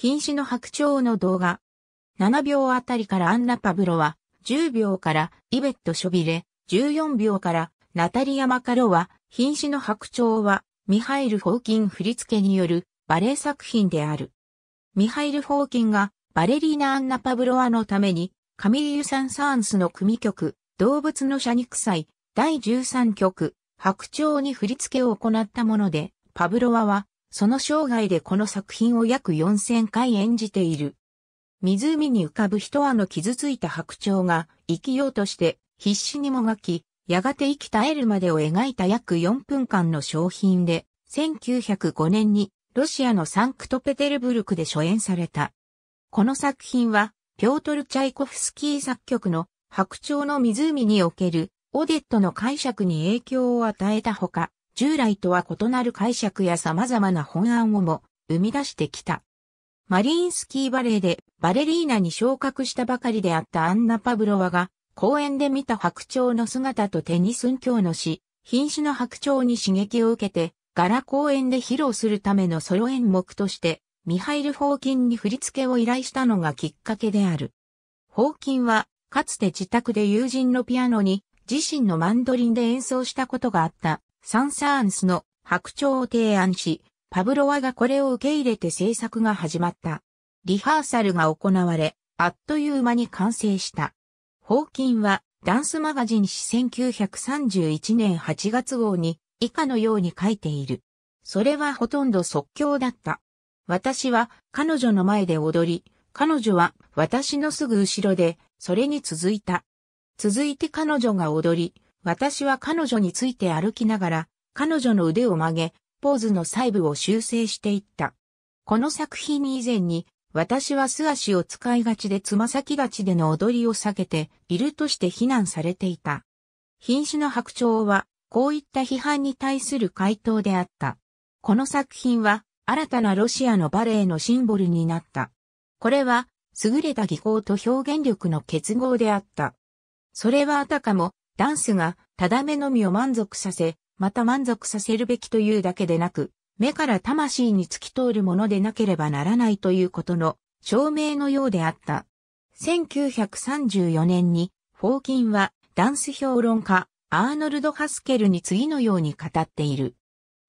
瀕死の白鳥の動画。7秒あたりからアンナ・パブロは、10秒からイベット・ショビレ、14秒からナタリア・マカロワ、瀕死の白鳥は、ミハイル・ホーキン振り付けによるバレエ作品である。ミハイル・ホーキンがバレリーナ・アンナ・パブロワのために、カミリユ・サン・サーンスの組曲、動物の社肉祭、第13曲、白鳥に振り付けを行ったもので、パブロワはその生涯でこの作品を約4000回演じている。湖に浮かぶ一羽の傷ついた白鳥が生きようとして必死にもがき、やがて生き絶えるまでを描いた約4分間の商品で、1905年にロシアのサンクトペテルブルクで初演された。この作品は、ピョートル・チャイコフスキー作曲の白鳥の湖におけるオデットの解釈に影響を与えたほか、従来とは異なる解釈や様々な本案をも生み出してきた。マリンスキーバレーでバレリーナに昇格したばかりであったアンナ・パブロワが公園で見た白鳥の姿とテニスン教の詩、瀕死の白鳥に刺激を受けて、柄公園で披露するためのソロ演目として、ミハイル・ホーキンに振り付けを依頼したのがきっかけである。ホーキンは、かつて自宅で友人のピアノに自身のマンドリンで演奏したことがあったサンサーンスの白鳥を提案し、パブロワがこれを受け入れて制作が始まった。リハーサルが行われ、あっという間に完成した。ホーキンは、ダンスマガジン誌1931年8月号に、以下のように書いている。それはほとんど即興だった。私は彼女の前で踊り、彼女は私のすぐ後ろで、それに続いた。続いて彼女が踊り、私は彼女について歩きながら、彼女の腕を曲げ、ポーズの細部を修正していった。この作品以前に、私は素足を使いがちでつま先立ちでの踊りを避けているとして非難されていた。品種の白鳥は、こういった批判に対する回答であった。この作品は、新たなロシアのバレエのシンボルになった。これは、優れた技巧と表現力の結合であった。それはあたかも、ダンスが、ただ目のみを満足させ、また満足させるべきというだけでなく、目から魂に突き通るものでなければならないということの証明のようであった。1934年に、フォーキンはダンス評論家、アーノルド・ハスケルに次のように語っている。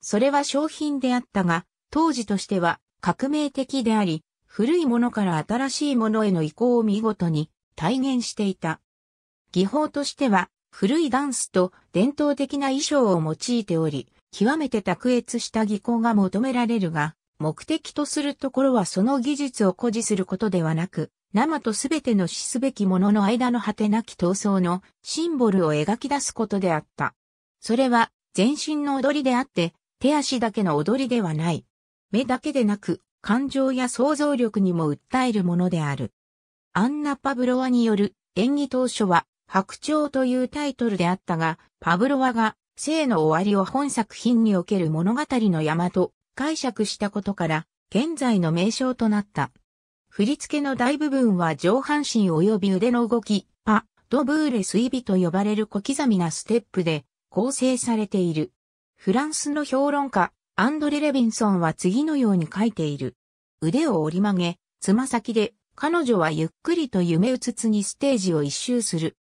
それは商品であったが、当時としては革命的であり、古いものから新しいものへの移行を見事に体現していた。技法としては、古いダンスと伝統的な衣装を用いており、極めて卓越した技巧が求められるが、目的とするところはその技術を誇示することではなく、生とすべての死すべきものの間の果てなき闘争のシンボルを描き出すことであった。それは全身の踊りであって、手足だけの踊りではない。目だけでなく、感情や想像力にも訴えるものである。アンナ・パブロワによる演技当初は白鳥というタイトルであったが、パブロワが生の終わりを本作品における物語の山と解釈したことから、現在の名称となった。振り付けの大部分は上半身及び腕の動き、パ、ドブーレスイビと呼ばれる小刻みなステップで構成されている。フランスの評論家、アンドレ・レビンソンは次のように書いている。腕を折り曲げ、つま先で、彼女はゆっくりと夢うつつにステージを一周する。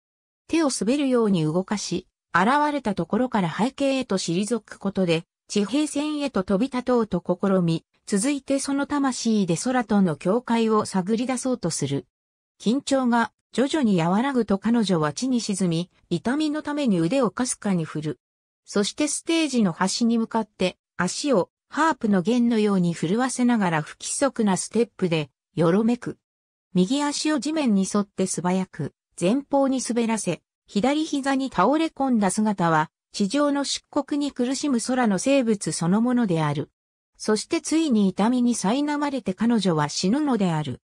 手を滑るように動かし、現れたところから背景へと退くことで、地平線へと飛び立とうと試み、続いてその魂で空との境界を探り出そうとする。緊張が徐々に和らぐと彼女は地に沈み、痛みのために腕をかすかに振る。そしてステージの端に向かって足をハープの弦のように震わせながら不規則なステップでよろめく。右足を地面に沿って素早く、前方に滑らせ、左膝に倒れ込んだ姿は、地上の漆黒に苦しむ空の生物そのものである。そしてついに痛みに苛まれて彼女は死ぬのである。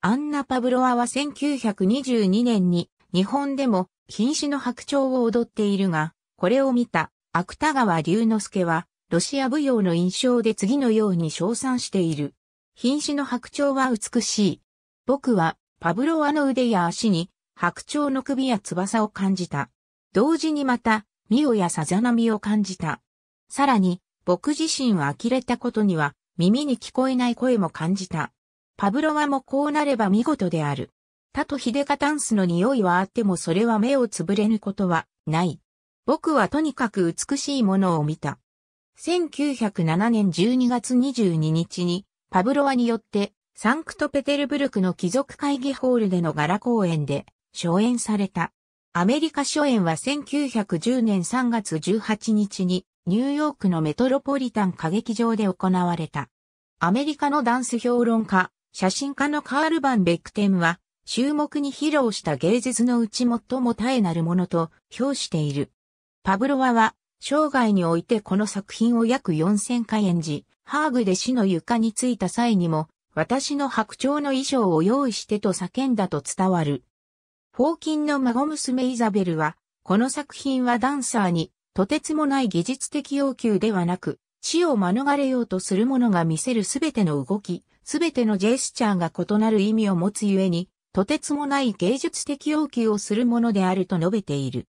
アンナ・パブロワは1922年に日本でも瀕死の白鳥を踊っているが、これを見た芥川龍之介はロシア舞踊の印象で次のように称賛している。瀕死の白鳥は美しい。僕はパブロワの腕や足に白鳥の首や翼を感じた。同時にまた、ミオやさざミを感じた。さらに、僕自身は呆れたことには、耳に聞こえない声も感じた。パブロワもこうなれば見事である。他とヒデカタンスの匂いはあってもそれは目をつぶれぬことはない。僕はとにかく美しいものを見た。1907年12月22日にパブロワによってサンクトペテルブルクの貴族会議ホールでの柄公演で初演された。アメリカ初演は1910年3月18日にニューヨークのメトロポリタン歌劇場で行われた。アメリカのダンス評論家、写真家のカール・バン・ベックテンは、注目に披露した芸術のうち最も絶えなるものと評している。パブロワは、生涯においてこの作品を約4000回演じ、ハーグで死の床についた際にも、私の白鳥の衣装を用意してと叫んだと伝わる。フォーキンの孫娘イザベルは、この作品はダンサーに、とてつもない技術的要求ではなく、死を免れようとする者が見せるすべての動き、すべてのジェスチャーが異なる意味を持つゆえに、とてつもない芸術的要求をするものであると述べている。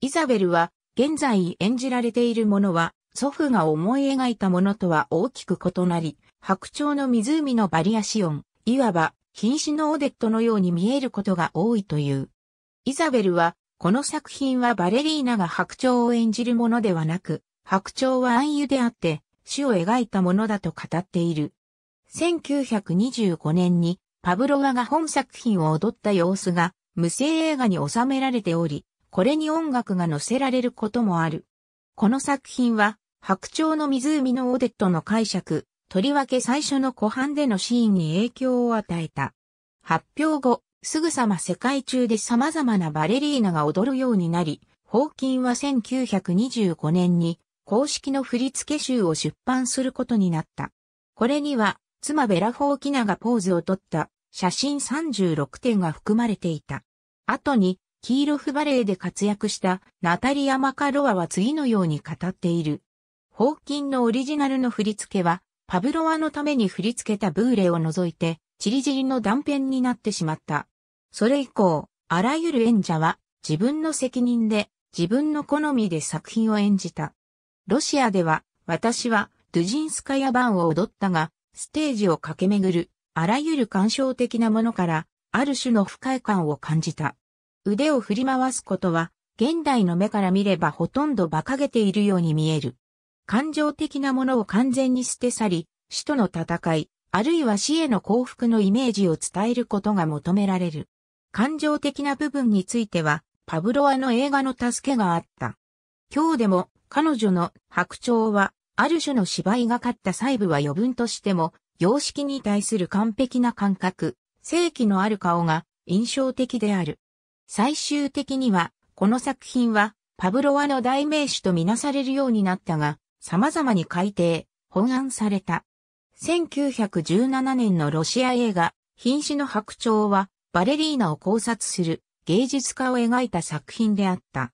イザベルは、現在演じられているものは、祖父が思い描いたものとは大きく異なり、白鳥の湖のバリアシオン、いわば瀕死のオデットのように見えることが多いという。イザベルは、この作品はバレリーナが白鳥を演じるものではなく、白鳥は暗湯であって、死を描いたものだと語っている。1925年に、パブロワが本作品を踊った様子が、無声映画に収められており、これに音楽が乗せられることもある。この作品は、白鳥の湖のオデットの解釈、とりわけ最初の湖畔でのシーンに影響を与えた。発表後、すぐさま世界中で様々なバレリーナが踊るようになり、ホーキンは1925年に公式の振付集を出版することになった。これには、妻ベラ・ホーキナがポーズを取った写真36点が含まれていた。後に、キーロフバレーで活躍したナタリア・マカロワは次のように語っている。ホーキンのオリジナルの振り付けはパブロワのために振り付けたブーレを除いて、チリジリの断片になってしまった。それ以降、あらゆる演者は自分の責任で自分の好みで作品を演じた。ロシアでは私はドゥジンスカヤ版を踊ったが、ステージを駆け巡る、あらゆる感傷的なものから、ある種の不快感を感じた。腕を振り回すことは、現代の目から見ればほとんど馬鹿げているように見える。感情的なものを完全に捨て去り、死との戦い、あるいは死への幸福のイメージを伝えることが求められる。感情的な部分については、パブロワの映画の助けがあった。今日でも、彼女の白鳥は、ある種の芝居がかった細部は余分としても、様式に対する完璧な感覚、正規のある顔が印象的である。最終的には、この作品は、パブロワの代名詞とみなされるようになったが、様々に改訂、本案された。1917年のロシア映画、瀕死の白鳥は、バレリーナを考察する芸術家を描いた作品であった。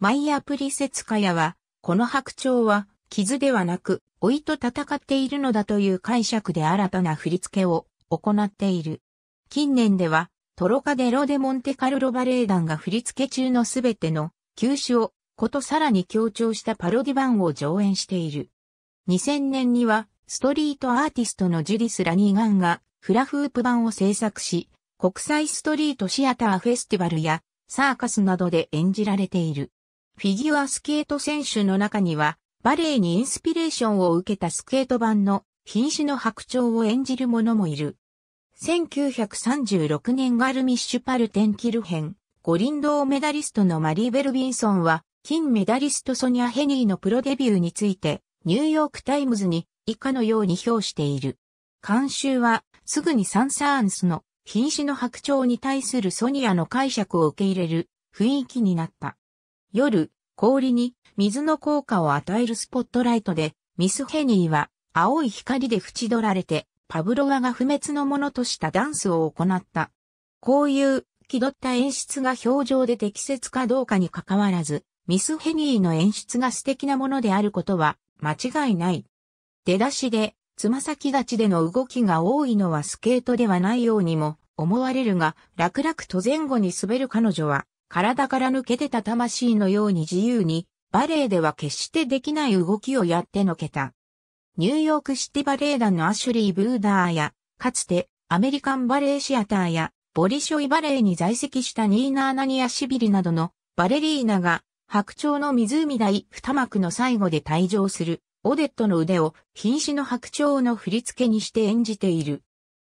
マイア・プリセツカヤは、この白鳥は、傷ではなく、老いと戦っているのだという解釈で新たな振り付けを行っている。近年では、トロカデロデモンテカルロバレー団が振り付け中のすべての、休止をことさらに強調したパロディ版を上演している。2000年には、ストリートアーティストのジュディス・ラニーガンが、フラフープ版を制作し、国際ストリートシアターフェスティバルや、サーカスなどで演じられている。フィギュアスケート選手の中には、バレエにインスピレーションを受けたスケート版の品種の白鳥を演じる者もいる。1936年ガルミッシュパルテンキル編、五輪道メダリストのマリー・ベルビンソンは、金メダリストソニア・ヘニーのプロデビューについて、ニューヨークタイムズに以下のように評している。監修は、すぐにサンサーンスの瀕死の白鳥に対するソニアの解釈を受け入れる雰囲気になった。夜、氷に水の効果を与えるスポットライトで、ミス・ヘニーは青い光で縁取られて、パブロワが不滅のものとしたダンスを行った。こういう気取った演出が表情で適切かどうかに関わらず、ミス・ヘニーの演出が素敵なものであることは間違いない。出だしで、つま先立ちでの動きが多いのはスケートではないようにも思われるが、楽々と前後に滑る彼女は、体から抜けてた魂のように自由に、バレエでは決してできない動きをやってのけた。ニューヨークシティバレエ団のアシュリー・ブーダーや、かつてアメリカンバレエシアターやボリショイバレエに在籍したニーナーナニアシビリなどのバレリーナが白鳥の湖第二幕の最後で退場する、オデットの腕を瀕死の白鳥の振り付けにして演じている。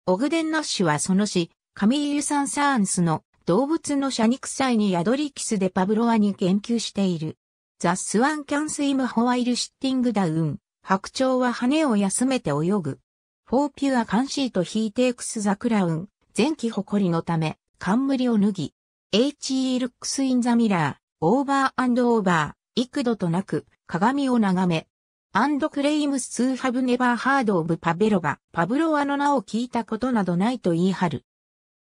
オグデン・ナッシュはその詩、カミーユ・サン・サーンスの動物の社肉祭に宿りキスでパブロアに言及している。ザ・スワン・キャン・スイム・ホワイル・シッティング・ダウン。白鳥は羽を休めて泳ぐ。フォーピュア・カンシート・ヒーテイクス・ザ・クラウン。前期誇りのため、冠を脱ぎ。H.E. ルックス・イン・ザ・ミラー。オーバーオーバー、幾度となく、鏡を眺め、アンドクレイムスーハブネバーハードオブパベロバ、パブロワの名を聞いたことなどないと言い張る。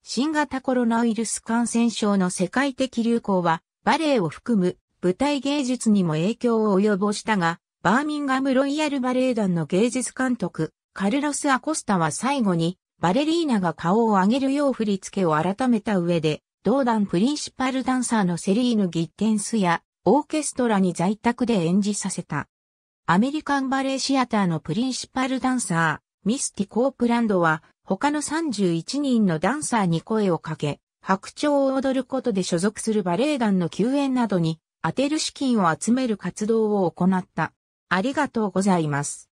新型コロナウイルス感染症の世界的流行は、バレエを含む舞台芸術にも影響を及ぼしたが、バーミンガムロイヤルバレエ団の芸術監督、カルロス・アコスタは最後に、バレリーナが顔を上げるよう振り付けを改めた上で、同団プリンシパルダンサーのセリーヌ・ギッテンスや、オーケストラに在宅で演じさせた。アメリカンバレーシアターのプリンシパルダンサー、ミスティ・コープランドは、他の31人のダンサーに声をかけ、白鳥を踊ることで所属するバレエ団の救援などに、当てる資金を集める活動を行った。ありがとうございます。